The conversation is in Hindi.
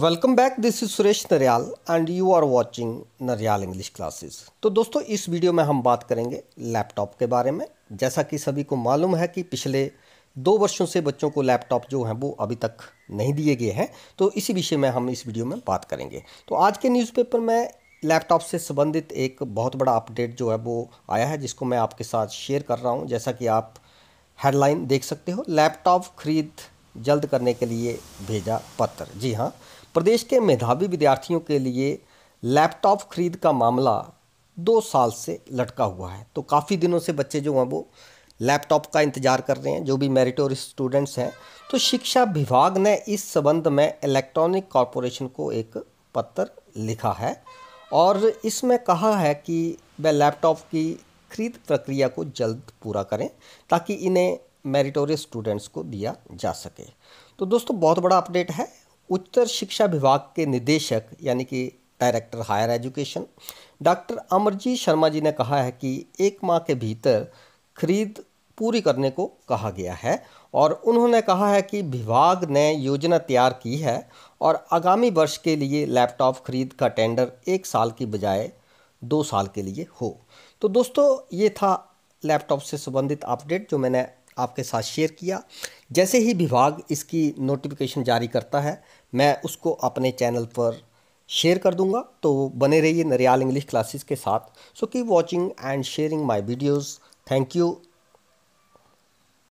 welcome back this is Suresh Nariyal and you are watching Nariyal English classes तो दोस्तों इस वीडियो में हम बात करेंगे लैपटॉप के बारे में जैसा कि सभी को मालूम है कि पिछले दो वर्षों से बच्चों को लैपटॉप जो हैं वो अभी तक नहीं दिए गए हैं तो इसी विषय में हम इस वीडियो में बात करेंगे तो आज के न्यूज़पेपर में लैपटॉप से संबंधित एक बहुत बड़ा अपडेट जो है वो आया है जिसको मैं आपके साथ शेयर कर रहा हूँ जैसा कि आप हेडलाइन देख सकते हो लैपटॉप खरीद जल्द करने के लिए भेजा पत्र जी हाँ प्रदेश के मेधावी विद्यार्थियों के लिए लैपटॉप खरीद का मामला दो साल से लटका हुआ है तो काफ़ी दिनों से बच्चे जो हैं वो लैपटॉप का इंतजार कर रहे हैं जो भी मेरिटोरियस स्टूडेंट्स हैं तो शिक्षा विभाग ने इस संबंध में इलेक्ट्रॉनिक कॉरपोरेशन को एक पत्र लिखा है और इसमें कहा है कि वह लैपटॉप की खरीद प्रक्रिया को जल्द पूरा करें ताकि इन्हें मेरिटोरियस स्टूडेंट्स को दिया जा सके तो दोस्तों बहुत बड़ा अपडेट है उच्चतर शिक्षा विभाग के निदेशक यानी कि director higher education doctor Amarjeet Sharma ji ने कहा है कि एक माह के भीतर खरीद पूरी करने को कहा गया है और उन्होंने कहा है कि विभाग ने योजना तैयार की है और आगामी वर्ष के लिए लैपटॉप खरीद का टेंडर एक साल की बजाय दो साल के लिए हो तो दोस्तों ये था लैपटॉप से संबंधित अपडेट जो मैंने आपके साथ शेयर किया जैसे ही विभाग इसकी नोटिफिकेशन जारी करता है मैं उसको अपने चैनल पर शेयर कर दूंगा तो बने रहिए नरियाल इंग्लिश क्लासेस के साथ so keep watching and sharing my videos thank you